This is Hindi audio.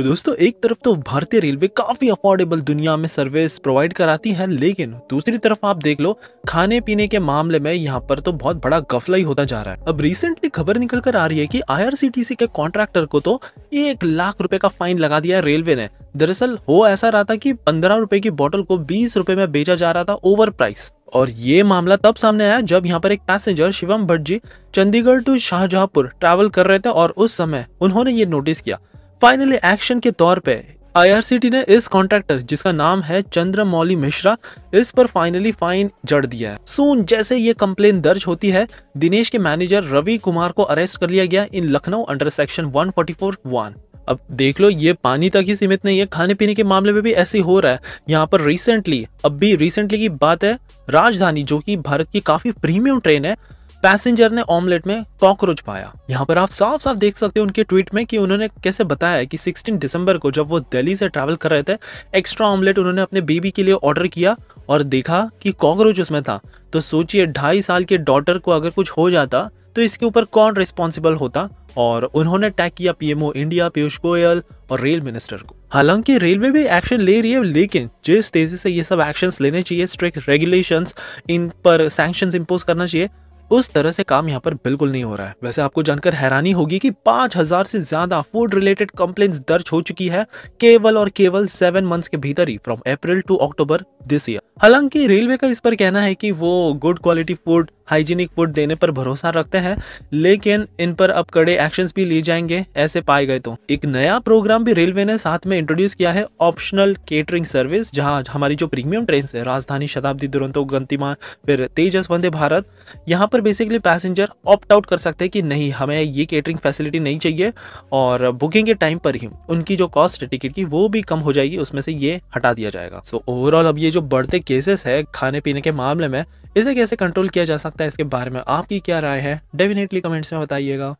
तो दोस्तों एक तरफ तो भारतीय रेलवे काफी अफोर्डेबल दुनिया में सर्विस प्रोवाइड कराती है लेकिन दूसरी तरफ आप देख लो खाने पीने के मामले में यहाँ पर तो बहुत बड़ा गफला ही होता जा रहा है अब रिसेंटली खबर निकल कर आ रही है की आई के कॉन्ट्रैक्टर को तो एक लाख रूपए का फाइन लगा दिया रेलवे ने दरअसल हो ऐसा रहा था की पंद्रह रूपए की बॉटल को बीस रूपए में बेचा जा रहा था ओवर प्राइस और ये मामला तब सामने आया जब यहाँ पर एक passenger Shivam Bhatt ji Chandigarh to Shahjahanpur travel कर रहे थे और उस समय उन्होंने ये नोटिस किया फाइनली एक्शन के तौर पे आईआरसीटी ने इस कॉन्ट्रैक्टर जिसका नाम है चंद्रमौली मिश्रा इस पर फाइनली फाइन जड़ दिया है सून जैसे ये कंप्लेन दर्ज होती है दिनेश के मैनेजर रवि कुमार को अरेस्ट कर लिया गया in Lucknow under section one one अब देख लो ये पानी तक ही सीमित नहीं है खाने पीने के मामले में भी ऐसे हो रहा है यहाँ पर रिसेंटली अब भी रिसेंटली की बात है राजधानी जो कि भारत की काफी प्रीमियम ट्रेन है पैसेंजर ने ऑमलेट में कॉकरोच पाया यहाँ पर आप साफ साफ देख सकते हो उनके ट्वीट में कि उन्होंने कैसे बताया कि 16 दिसंबर को जब वो दिल्ली से ट्रैवल कर रहे थे एक्स्ट्रा ऑमलेट उन्होंने अपने बेबी के लिए ऑर्डर किया और देखा कि कॉकरोच उसमें था तो सोचिए ढाई साल के डॉटर को अगर कुछ हो जाता तो इसके ऊपर कौन रिस्पॉन्सिबल होता और उन्होंने टैग किया पीएमओ इंडिया पीयूष गोयल और रेल मिनिस्टर को हालांकि रेलवे भी एक्शन ले रही है लेकिन जिस तेजी से ये सब एक्शंस लेने चाहिए स्ट्रिक्ट रेगुलेशंस इन पर सैंक्शंस इम्पोज करना चाहिए उस तरह से काम यहाँ पर बिल्कुल नहीं हो रहा है वैसे आपको जानकर हैरानी होगी कि 5000 से ज्यादा फूड रिलेटेड कंप्लेन दर्ज हो चुकी है केवल और केवल सेवन मंथ के भीतर ही from April to October this year हालांकि रेलवे का इस पर कहना है की वो good quality food hygienic food देने पर भरोसा रखते हैं लेकिन इन पर अब कड़े एक्शन भी लिए जाएंगे ऐसे पाए गए तो एक नया प्रोग्राम भी रेलवे ने साथ में इंट्रोड्यूस किया है ऑप्शनल केटरिंग सर्विस जहाँ हमारी जो प्रीमियम ट्रेन है राजधानी शताब्दी दुरंतो गंतिमान फिर तेजस वंदे भारत यहाँ पर बेसिकली पैसेंजर ऑप्ट आउट कर सकते हैं कि नहीं हमें ये केटरिंग फैसिलिटी नहीं चाहिए और बुकिंग के टाइम पर ही उनकी जो कॉस्ट है टिकट की वो भी कम हो जाएगी उसमें से ये हटा दिया जाएगा सो so, ओवरऑल अब ये जो बढ़ते केसेस है खाने पीने के मामले में इसे कैसे कंट्रोल किया जा सकता है इसके बारे में आपकी क्या राय है डेफिनेटली कमेंट्स में बताइएगा